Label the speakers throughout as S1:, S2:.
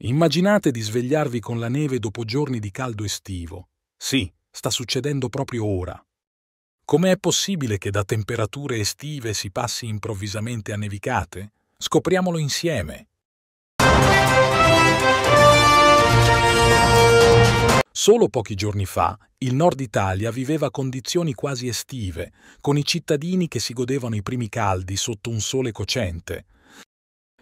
S1: Immaginate di svegliarvi con la neve dopo giorni di caldo estivo. Sì, sta succedendo proprio ora. Come è possibile che da temperature estive si passi improvvisamente a nevicate? Scopriamolo insieme. Solo pochi giorni fa il nord Italia viveva condizioni quasi estive, con i cittadini che si godevano i primi caldi sotto un sole cocente,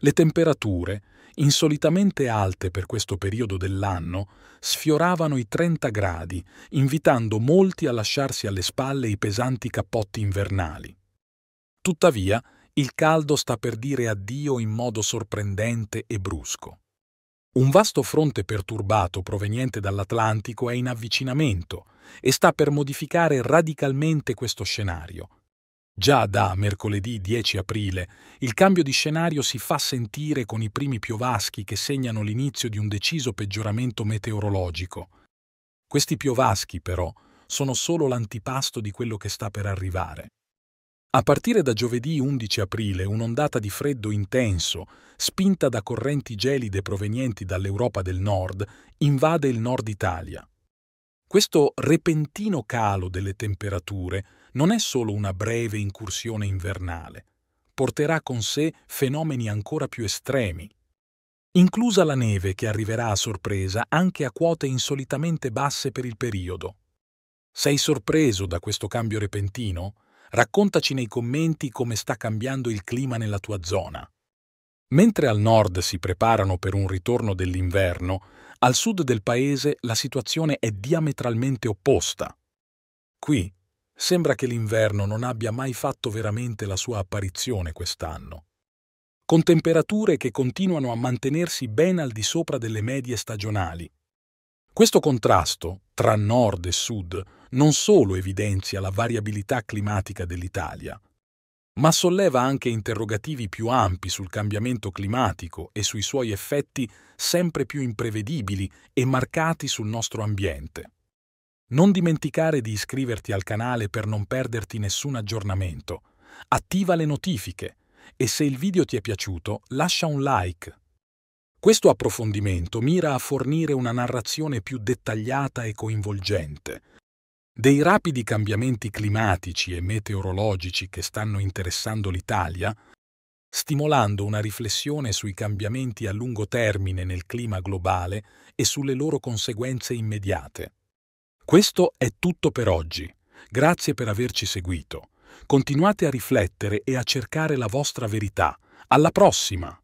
S1: le temperature, insolitamente alte per questo periodo dell'anno, sfioravano i 30 gradi, invitando molti a lasciarsi alle spalle i pesanti cappotti invernali. Tuttavia, il caldo sta per dire addio in modo sorprendente e brusco. Un vasto fronte perturbato proveniente dall'Atlantico è in avvicinamento e sta per modificare radicalmente questo scenario, Già da mercoledì 10 aprile il cambio di scenario si fa sentire con i primi piovaschi che segnano l'inizio di un deciso peggioramento meteorologico. Questi piovaschi, però, sono solo l'antipasto di quello che sta per arrivare. A partire da giovedì 11 aprile un'ondata di freddo intenso, spinta da correnti gelide provenienti dall'Europa del Nord, invade il nord Italia. Questo repentino calo delle temperature non è solo una breve incursione invernale, porterà con sé fenomeni ancora più estremi, inclusa la neve che arriverà a sorpresa anche a quote insolitamente basse per il periodo. Sei sorpreso da questo cambio repentino? Raccontaci nei commenti come sta cambiando il clima nella tua zona. Mentre al nord si preparano per un ritorno dell'inverno, al sud del paese la situazione è diametralmente opposta. Qui Sembra che l'inverno non abbia mai fatto veramente la sua apparizione quest'anno, con temperature che continuano a mantenersi ben al di sopra delle medie stagionali. Questo contrasto tra nord e sud non solo evidenzia la variabilità climatica dell'Italia, ma solleva anche interrogativi più ampi sul cambiamento climatico e sui suoi effetti sempre più imprevedibili e marcati sul nostro ambiente. Non dimenticare di iscriverti al canale per non perderti nessun aggiornamento. Attiva le notifiche e se il video ti è piaciuto lascia un like. Questo approfondimento mira a fornire una narrazione più dettagliata e coinvolgente dei rapidi cambiamenti climatici e meteorologici che stanno interessando l'Italia, stimolando una riflessione sui cambiamenti a lungo termine nel clima globale e sulle loro conseguenze immediate. Questo è tutto per oggi. Grazie per averci seguito. Continuate a riflettere e a cercare la vostra verità. Alla prossima!